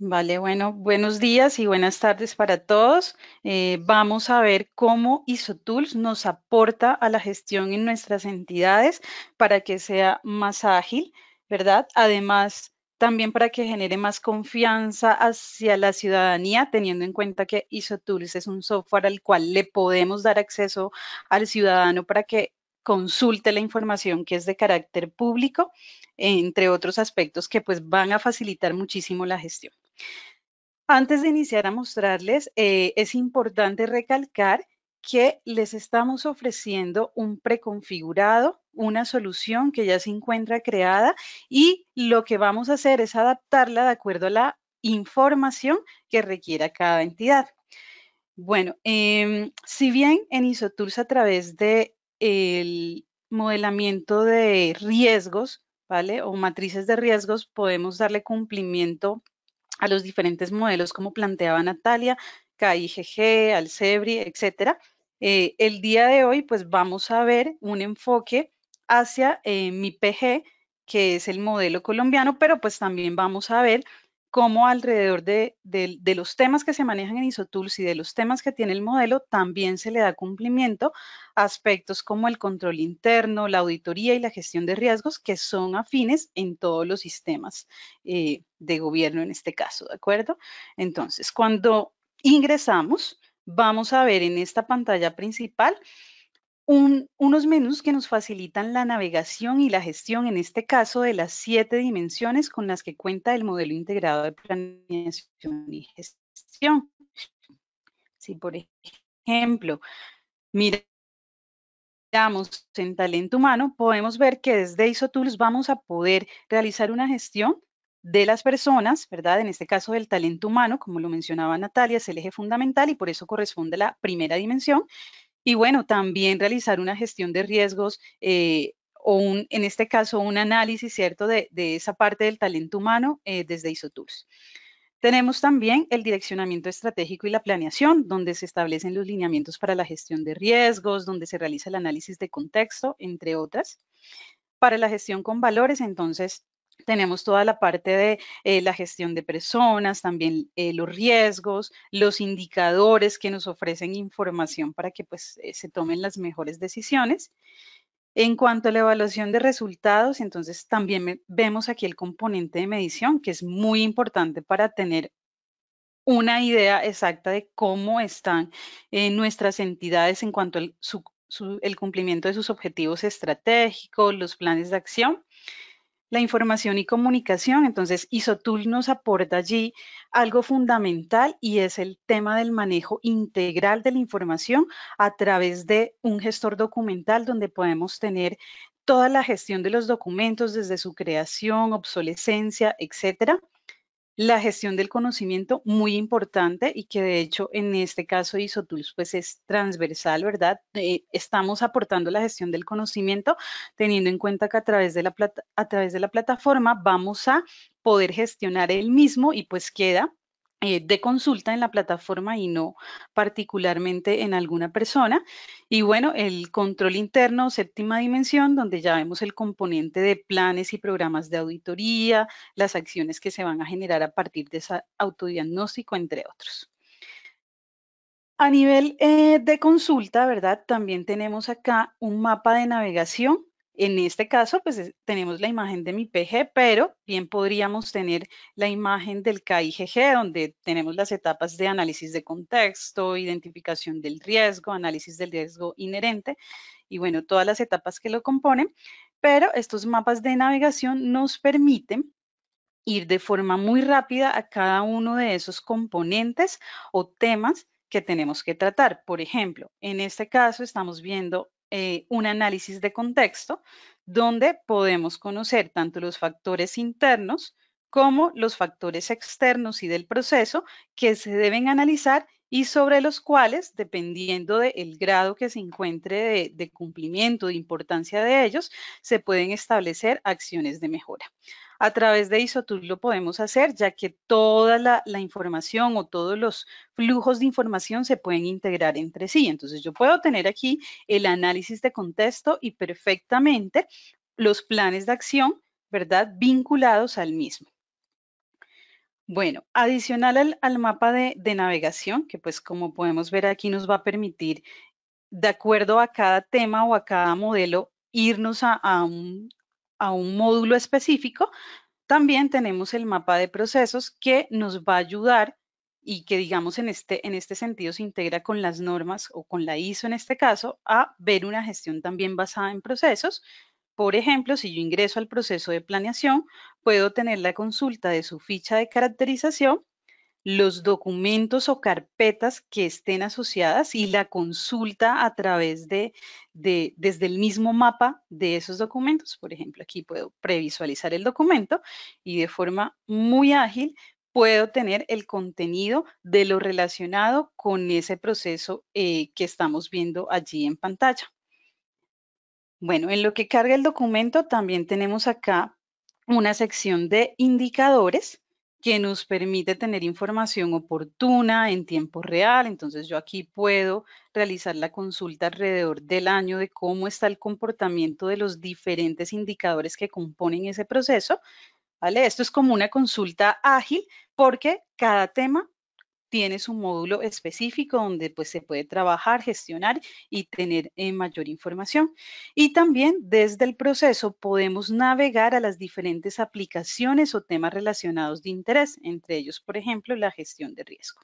Vale, bueno, buenos días y buenas tardes para todos. Eh, vamos a ver cómo IsoTools nos aporta a la gestión en nuestras entidades para que sea más ágil, ¿verdad? Además, también para que genere más confianza hacia la ciudadanía, teniendo en cuenta que IsoTools es un software al cual le podemos dar acceso al ciudadano para que consulte la información que es de carácter público, entre otros aspectos que pues van a facilitar muchísimo la gestión. Antes de iniciar a mostrarles, eh, es importante recalcar que les estamos ofreciendo un preconfigurado una solución que ya se encuentra creada y lo que vamos a hacer es adaptarla de acuerdo a la información que requiera cada entidad. Bueno, em, si bien en ISOTools a través del modelamiento de riesgos, ¿vale? O matrices de riesgos, podemos darle cumplimiento a los diferentes modelos como planteaba Natalia, KIGG, Alcebri, etcétera. Eh, el día de hoy, pues vamos a ver un enfoque hacia eh, mi PG, que es el modelo colombiano, pero pues también vamos a ver cómo alrededor de, los temas que se manejan en IsoTools y de los temas que tiene el modelo, también se le da cumplimiento a aspectos como el control interno, la auditoría y la gestión de riesgos, que son afines en todos los sistemas eh, de gobierno en este caso, ¿de acuerdo? Entonces, cuando ingresamos, vamos a ver en esta pantalla principal unos menús que nos facilitan la navegación y la gestión, en este caso, de las siete dimensiones con las que cuenta el modelo integrado de planeación y gestión. Si, por ejemplo, miramos en talento humano, podemos ver que desde IsoTools vamos a poder realizar una gestión de las personas, ¿verdad? En este caso del talento humano, como lo mencionaba Natalia, es el eje fundamental y por eso corresponde a la primera dimensión. Y bueno, también realizar una gestión de riesgos eh, o en este caso un análisis, ¿cierto?, de, esa parte del talento humano desde eh, desde IsoTools. Tenemos también el direccionamiento estratégico y la planeación, donde se establecen los lineamientos para la gestión de riesgos, donde se realiza el análisis de contexto, entre otras. Para la gestión con valores, entonces, tenemos toda la parte de eh, la gestión de personas, también eh, los riesgos, los indicadores que nos ofrecen información para que pues, eh, se tomen las mejores decisiones. En cuanto a la evaluación de resultados, entonces también vemos aquí el componente de medición, que es muy importante para tener una idea exacta de cómo están nuestras entidades en cuanto al el cumplimiento de sus objetivos estratégicos, los planes de acción la información y comunicación. Entonces, Isotul nos aporta allí algo fundamental y es el tema del manejo integral de la información a través de un gestor documental donde podemos tener toda la gestión de los documentos desde su creación, obsolescencia, etcétera la gestión del conocimiento muy importante y que de hecho en este caso ISOTools pues es transversal, ¿verdad? Eh, estamos aportando la gestión del conocimiento teniendo en cuenta que a través, de la a través de la plataforma vamos a poder gestionar el mismo y pues queda eh, de consulta en la plataforma y no particularmente en alguna persona. Y bueno, el control interno, séptima dimensión, donde ya vemos el componente de planes y programas de auditoría, las acciones que se van a generar a partir de ese autodiagnóstico, entre otros. A nivel eh, de consulta, ¿verdad? También tenemos acá un mapa de navegación en este caso, pues tenemos la imagen de mi PG, pero bien podríamos tener la imagen del KIGG, donde tenemos las etapas de análisis de contexto, identificación del riesgo, análisis del riesgo inherente, y bueno, todas las etapas que lo componen. Pero estos mapas de navegación nos permiten ir de forma muy rápida a cada uno de esos componentes o temas que tenemos que tratar. Por ejemplo, en este caso estamos viendo eh, un análisis de contexto donde podemos conocer tanto los factores internos como los factores externos y del proceso que se deben analizar y sobre los cuales, dependiendo del grado que se encuentre de, cumplimiento, de importancia de ellos, se pueden establecer acciones de mejora. A través de Isotool lo podemos hacer, ya que toda la, información o todos los flujos de información se pueden integrar entre sí. Entonces, yo puedo tener aquí el análisis de contexto y perfectamente los planes de acción, ¿verdad? Vinculados al mismo. Bueno, adicional al, mapa de, navegación, que pues como podemos ver aquí nos va a permitir, de acuerdo a cada tema o a cada modelo, irnos a, a, un a un módulo específico, también tenemos el mapa de procesos que nos va a ayudar y que digamos en este, en este sentido se integra con las normas o con la ISO en este caso a ver una gestión también basada en procesos. Por ejemplo, si yo ingreso al proceso de planeación, puedo tener la consulta de su ficha de caracterización los documentos o carpetas que estén asociadas y la consulta a través de, desde el mismo mapa de esos documentos. Por ejemplo, aquí puedo previsualizar el documento y de forma muy ágil puedo tener el contenido de lo relacionado con ese proceso eh, que estamos viendo allí en pantalla. Bueno, en lo que carga el documento también tenemos acá una sección de indicadores que nos permite tener información oportuna en tiempo real. Entonces yo aquí puedo realizar la consulta alrededor del año de cómo está el comportamiento de los diferentes indicadores que componen ese proceso. ¿Vale? Esto es como una consulta ágil porque cada tema tienes un módulo específico donde pues se puede trabajar, gestionar y tener eh, mayor información. Y también desde el proceso podemos navegar a las diferentes aplicaciones o temas relacionados de interés, entre ellos, por ejemplo, la gestión de riesgo.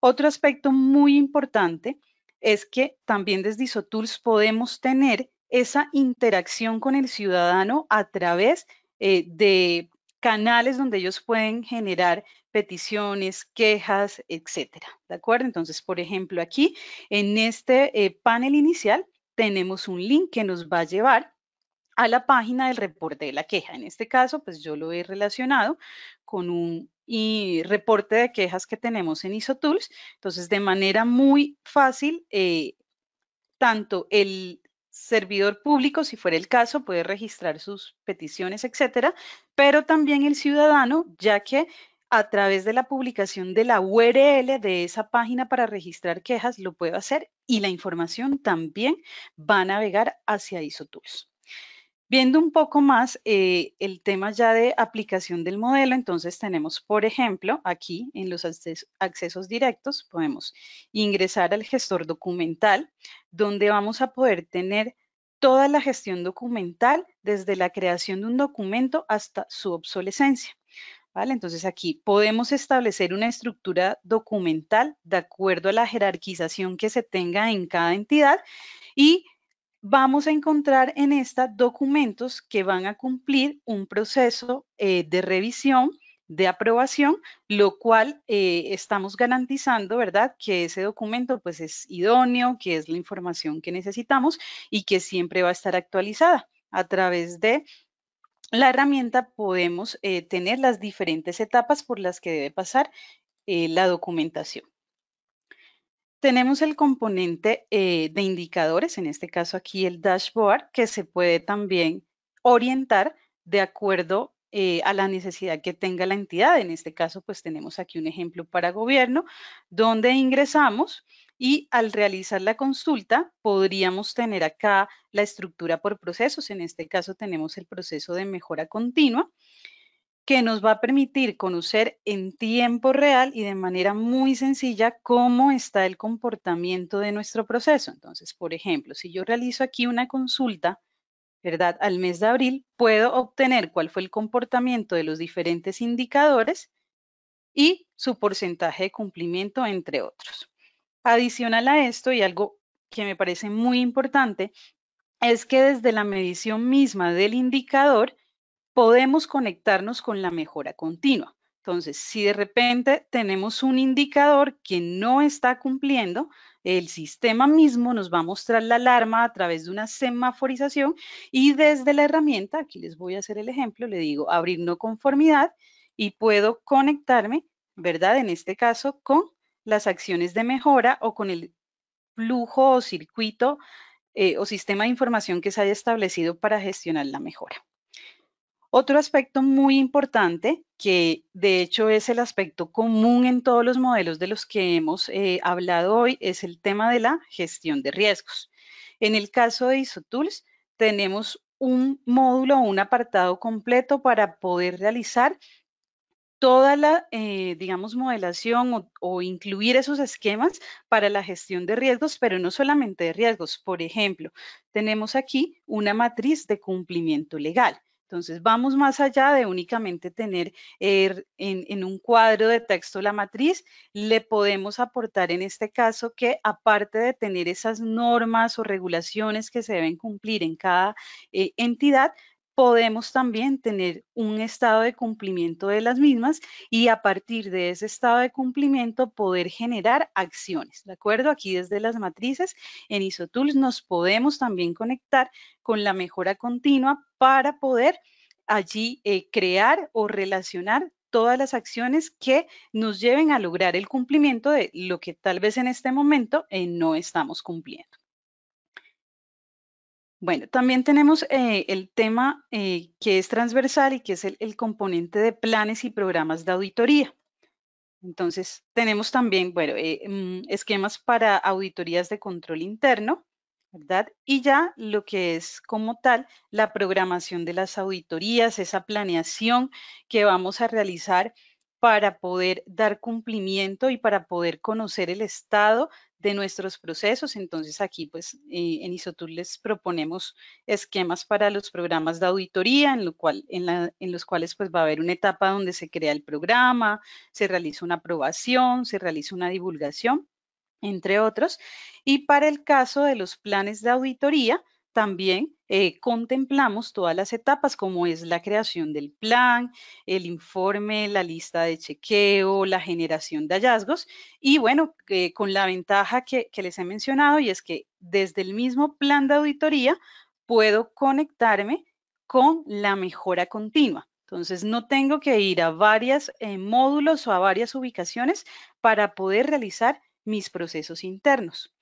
Otro aspecto muy importante es que también desde IsoTools podemos tener esa interacción con el ciudadano a través eh, de canales donde ellos pueden generar peticiones, quejas, etcétera. ¿De acuerdo? Entonces, por ejemplo, aquí en este eh, panel inicial tenemos un link que nos va a llevar a la página del reporte de la queja. En este caso, pues yo lo he relacionado con un reporte de quejas que tenemos en IsoTools. Entonces, de manera muy fácil, eh, tanto el servidor público, si fuera el caso, puede registrar sus peticiones, etcétera, pero también el ciudadano, ya que a través de la publicación de la URL de esa página para registrar quejas, lo puedo hacer y la información también va a navegar hacia IsoTools. Viendo un poco más eh, el tema ya de aplicación del modelo, entonces tenemos, por ejemplo, aquí en los accesos directos, podemos ingresar al gestor documental, donde vamos a poder tener toda la gestión documental desde la creación de un documento hasta su obsolescencia. Entonces aquí podemos establecer una estructura documental de acuerdo a la jerarquización que se tenga en cada entidad y vamos a encontrar en esta documentos que van a cumplir un proceso eh, de revisión de aprobación, lo cual eh, estamos garantizando, ¿verdad? Que ese documento pues es idóneo, que es la información que necesitamos y que siempre va a estar actualizada a través de la herramienta podemos eh, tener las diferentes etapas por las que debe pasar eh, la documentación. Tenemos el componente eh, de indicadores, en este caso aquí el dashboard, que se puede también orientar de acuerdo a la necesidad que tenga la entidad. En este caso, pues tenemos aquí un ejemplo para gobierno, donde ingresamos y al realizar la consulta podríamos tener acá la estructura por procesos. En este caso tenemos el proceso de mejora continua que nos va a permitir conocer en tiempo real y de manera muy sencilla cómo está el comportamiento de nuestro proceso. Entonces, por ejemplo, si yo realizo aquí una consulta, ¿verdad? Al mes de abril, puedo obtener cuál fue el comportamiento de los diferentes indicadores y su porcentaje de cumplimiento, entre otros. Adicional a esto, y algo que me parece muy importante, es que desde la medición misma del indicador podemos conectarnos con la mejora continua. Entonces, si de repente tenemos un indicador que no está cumpliendo, el sistema mismo nos va a mostrar la alarma a través de una semaforización y desde la herramienta, aquí les voy a hacer el ejemplo, le digo abrir no conformidad y puedo conectarme, ¿verdad? En este caso con las acciones de mejora o con el flujo o circuito eh, o sistema de información que se haya establecido para gestionar la mejora. Otro aspecto muy importante, que de hecho es el aspecto común en todos los modelos de los que hemos eh, hablado hoy, es el tema de la gestión de riesgos. En el caso de IsoTools, tenemos un módulo, o un apartado completo para poder realizar toda la, eh, digamos, modelación o, incluir esos esquemas para la gestión de riesgos, pero no solamente de riesgos. Por ejemplo, tenemos aquí una matriz de cumplimiento legal. Entonces, vamos más allá de únicamente tener er, en, un cuadro de texto la matriz, le podemos aportar en este caso que aparte de tener esas normas o regulaciones que se deben cumplir en cada eh, entidad, podemos también tener un estado de cumplimiento de las mismas y a partir de ese estado de cumplimiento poder generar acciones, ¿de acuerdo? Aquí desde las matrices en IsoTools nos podemos también conectar con la mejora continua para poder allí eh, crear o relacionar todas las acciones que nos lleven a lograr el cumplimiento de lo que tal vez en este momento eh, no estamos cumpliendo. Bueno, también tenemos eh, el tema eh, que es transversal y que es el, componente de planes y programas de auditoría. Entonces, tenemos también, bueno, eh, mm, esquemas para auditorías de control interno, ¿verdad? Y ya lo que es como tal la programación de las auditorías, esa planeación que vamos a realizar para poder dar cumplimiento y para poder conocer el estado de nuestros procesos. Entonces aquí pues eh, en Isotur les proponemos esquemas para los programas de auditoría en, en, los cuales pues va a haber una etapa donde se crea el programa, se realiza una aprobación, se realiza una divulgación, entre otros. Y para el caso de los planes de auditoría, también eh, contemplamos todas las etapas, como es la creación del plan, el informe, la lista de chequeo, la generación de hallazgos y bueno, eh, con la ventaja que, les he mencionado y es que desde el mismo plan de auditoría puedo conectarme con la mejora continua. Entonces, no tengo que ir a varios eh, módulos o a varias ubicaciones para poder realizar mis procesos internos.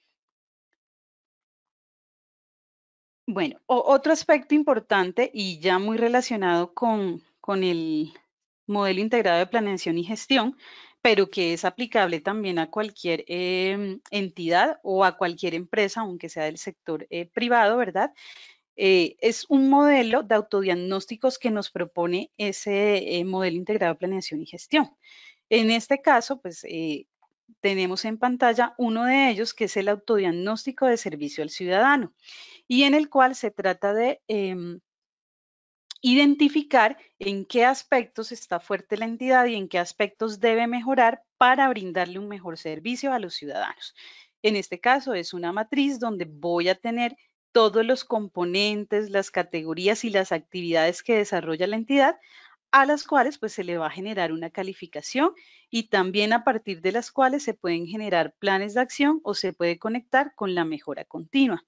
Bueno, otro aspecto importante y ya muy relacionado con, el modelo integrado de planeación y gestión, pero que es aplicable también a cualquier em, entidad o a cualquier empresa, aunque sea del sector eh, privado, ¿verdad? Eh, es un modelo de autodiagnósticos que nos propone ese eh, modelo integrado de planeación y gestión. En este caso, pues tenemos en pantalla uno de ellos, que es el autodiagnóstico de servicio al ciudadano y en el cual se trata de em, identificar en qué aspectos está fuerte la entidad y en qué aspectos debe mejorar para brindarle un mejor servicio a los ciudadanos. En este caso es una matriz donde voy a tener todos los componentes, las categorías y las actividades que desarrolla la entidad, a las cuales pues se le va a generar una calificación y también a partir de las cuales se pueden generar planes de acción o se puede conectar con la mejora continua.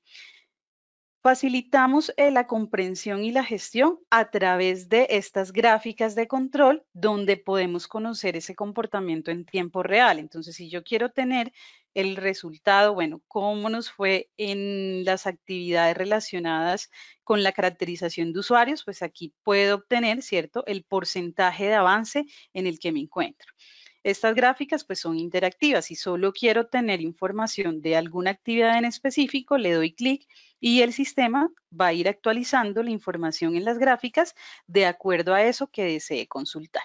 Facilitamos eh, la comprensión y la gestión a través de estas gráficas de control donde podemos conocer ese comportamiento en tiempo real. Entonces, si yo quiero tener el resultado, bueno, cómo nos fue en las actividades relacionadas con la caracterización de usuarios, pues aquí puedo obtener, ¿cierto?, el porcentaje de avance en el que me encuentro. Estas gráficas pues son interactivas. Si solo quiero tener información de alguna actividad en específico, le doy clic y el sistema va a ir actualizando la información en las gráficas de acuerdo a eso que desee consultar.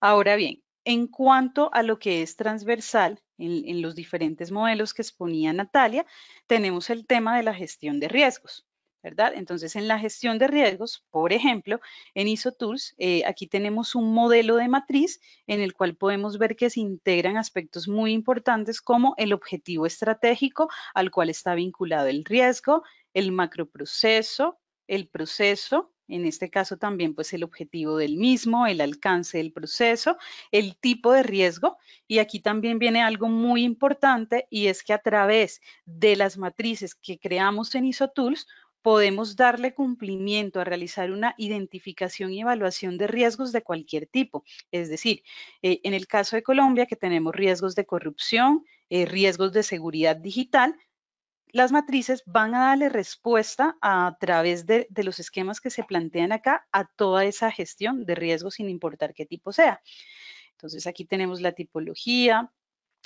Ahora bien, en cuanto a lo que es transversal en, los diferentes modelos que exponía Natalia, tenemos el tema de la gestión de riesgos. Entonces, en la gestión de riesgos, por ejemplo, en ISOTools, eh, aquí tenemos un modelo de matriz en el cual podemos ver que se integran aspectos muy importantes como el objetivo estratégico al cual está vinculado el riesgo, el macroproceso, el proceso, en este caso también pues el objetivo del mismo, el alcance del proceso, el tipo de riesgo y aquí también viene algo muy importante y es que a través de las matrices que creamos en ISOTools podemos darle cumplimiento a realizar una identificación y evaluación de riesgos de cualquier tipo. Es decir, eh, en el caso de Colombia, que tenemos riesgos de corrupción, eh, riesgos de seguridad digital, las matrices van a darle respuesta a, través de, los esquemas que se plantean acá a toda esa gestión de riesgos sin importar qué tipo sea. Entonces aquí tenemos la tipología,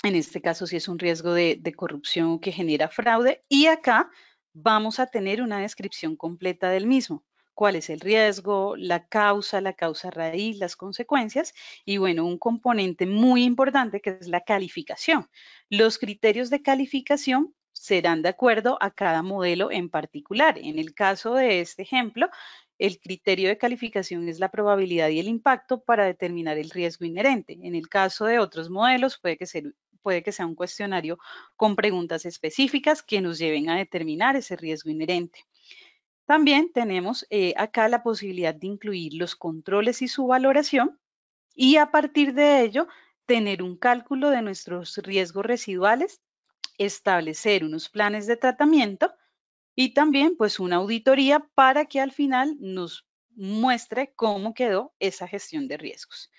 en este caso si es un riesgo de corrupción que genera fraude y acá vamos a tener una descripción completa del mismo cuál es el riesgo, la causa, la causa raíz, las consecuencias y bueno, un componente muy importante que es la calificación. Los criterios de calificación serán de acuerdo a cada modelo en particular. En el caso de este ejemplo, el criterio de calificación es la probabilidad y el impacto para determinar el riesgo inherente. En el caso de otros modelos puede que, ser, puede que sea un cuestionario con preguntas específicas que nos lleven a determinar ese riesgo inherente. También tenemos eh, acá la posibilidad de incluir los controles y su valoración y a partir de ello tener un cálculo de nuestros riesgos residuales, establecer unos planes de tratamiento y también pues una auditoría para que al final nos muestre cómo quedó esa gestión de riesgos.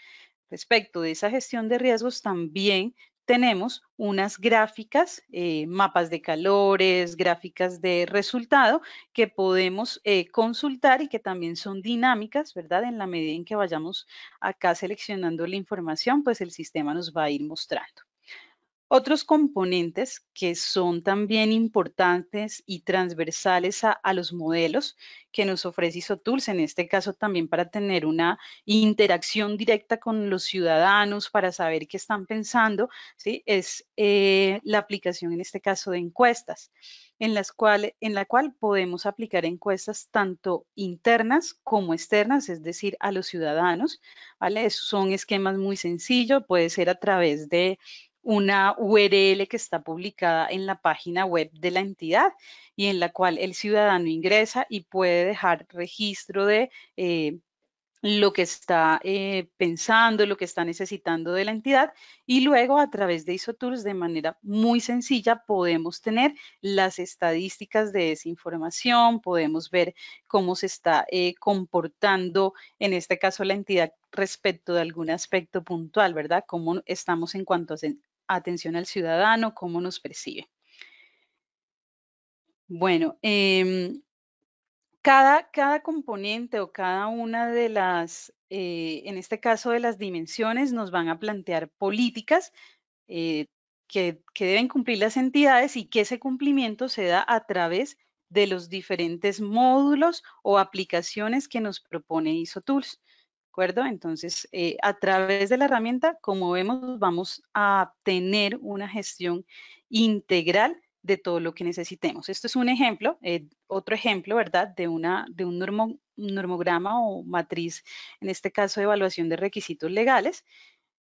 Respecto de esa gestión de riesgos, también tenemos unas gráficas, eh, mapas de calores, gráficas de resultado que podemos eh, consultar y que también son dinámicas, ¿verdad? En la medida en que vayamos acá seleccionando la información, pues el sistema nos va a ir mostrando. Otros componentes que son también importantes y transversales a, los modelos que nos ofrece IsoTools, en este caso también para tener una interacción directa con los ciudadanos, para saber qué están pensando, ¿sí? es eh, la aplicación en este caso de encuestas, en, las en la cual podemos aplicar encuestas tanto internas como externas, es decir, a los ciudadanos. ¿vale? Son esquemas muy sencillos, puede ser a través de una URL que está publicada en la página web de la entidad y en la cual el ciudadano ingresa y puede dejar registro de eh, lo que está eh, pensando, lo que está necesitando de la entidad y luego a través de IsoTools de manera muy sencilla podemos tener las estadísticas de esa información, podemos ver cómo se está eh, comportando en este caso la entidad respecto de algún aspecto puntual, ¿verdad? Cómo estamos en cuanto a, atención al ciudadano, cómo nos percibe. Bueno, em, cada, cada, componente o cada una de las, eh, en este caso de las dimensiones, nos van a plantear políticas eh, que, que deben cumplir las entidades y que ese cumplimiento se da a través de los diferentes módulos o aplicaciones que nos propone ISO Tools acuerdo? Entonces, eh, a través de la herramienta, como vemos, vamos a tener una gestión integral de todo lo que necesitemos. Esto es un ejemplo, eh, otro ejemplo, ¿verdad? De, una, de un normograma o matriz, en este caso de evaluación de requisitos legales.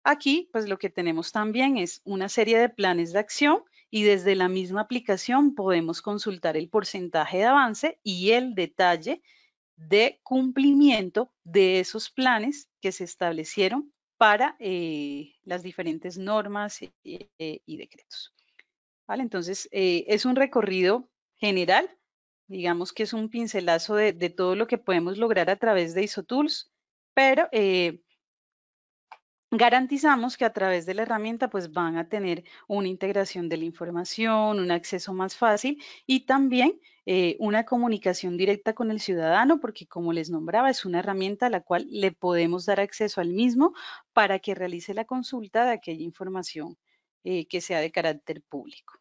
Aquí, pues lo que tenemos también es una serie de planes de acción y desde la misma aplicación podemos consultar el porcentaje de avance y el detalle de cumplimiento de esos planes que se establecieron para eh, las diferentes normas y eh, decretos. ¿Vale? Entonces, eh, es un recorrido general, digamos que es un pincelazo de, de, todo lo que podemos lograr a través de ISOTools, pero garantizamos que a través de la herramienta pues van a tener una integración de la información, un acceso más fácil y también eh, una comunicación directa con el ciudadano porque como les nombraba es una herramienta a la cual le podemos dar acceso al mismo para que realice la consulta de aquella información eh, que sea de carácter público.